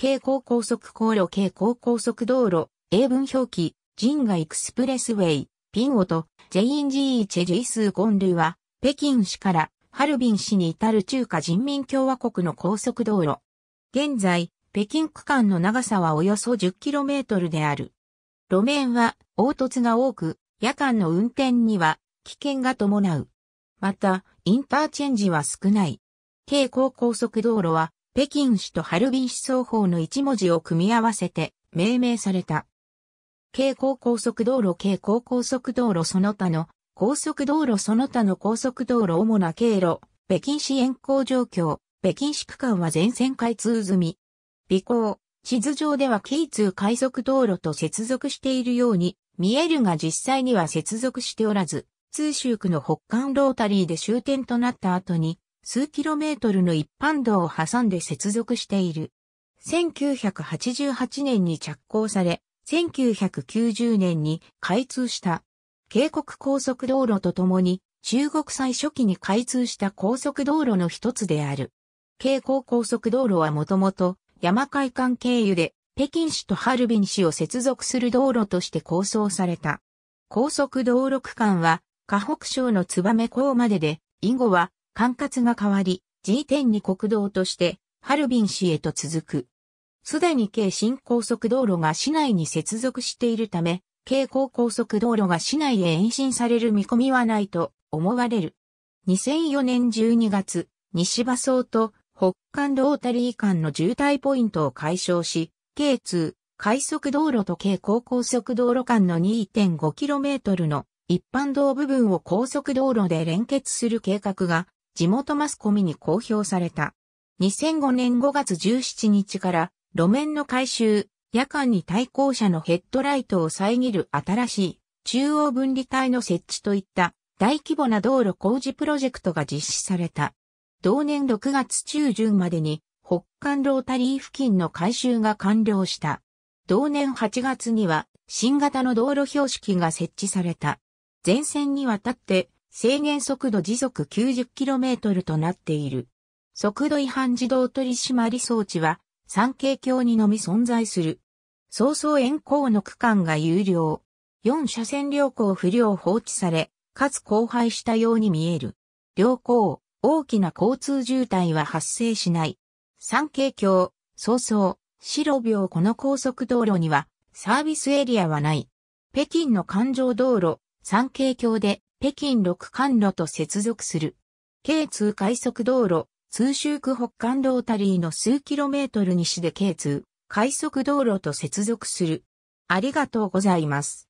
京高高速航路京高高速道路、英文表記、ジンガエクスプレスウェイ、ピンオと、ジェインジーチェジースーゴンルは、北京市からハルビン市に至る中華人民共和国の高速道路。現在、北京区間の長さはおよそ 10km である。路面は凹凸が多く、夜間の運転には危険が伴う。また、インターチェンジは少ない。京高高速道路は北京市とハルビン市双方の一文字を組み合わせて命名された。京高高速道路京高高速道路その他の高速道路その他の高速道路主な経路、北京市沿行状況、北京市区間は全線開通済み。尾行、地図上では京通快速道路と接続しているように見えるが実際には接続しておらず、通州区の北韓ロータリーで終点となった後に数キロメートルの一般道を挟んで接続している。1988年に着工され、1990年に開通した。渓谷高速道路とともに、中国最初期に開通した高速道路の一つである。渓谷高速道路はもともと山海間経由で北京市とハルビン市を接続する道路として構想された。高速道路区間は、河北省の燕港までで、以後は管轄が変わり、G10 国道として、ハルビン市へと続く。すでに軽新高速道路が市内に接続しているため、軽高高速道路が市内へ延伸される見込みはないと思われる。2004年12月、西場総と北韓ロータリー間の渋滞ポイントを解消し、軽通、快速道路と軽高高速道路間の 2.5km の一般道部分を高速道路で連結する計画が地元マスコミに公表された。2005年5月17日から路面の改修、夜間に対向車のヘッドライトを遮る新しい中央分離帯の設置といった大規模な道路工事プロジェクトが実施された。同年6月中旬までに北韓ロータリー付近の改修が完了した。同年8月には新型の道路標識が設置された。前線にわたって制限速度時速 90km となっている。速度違反自動取締装置は、三景橋にのみ存在する。早々遠行の区間が有料。四車線両行不良放置され、かつ荒廃したように見える。両行、大きな交通渋滞は発生しない。三景橋、早々、白病この高速道路には、サービスエリアはない。北京の環状道路、三景橋で北京六環路と接続する。京通快速道路、通州区北間ロータリーの数キロメートル西で京通快速道路と接続する。ありがとうございます。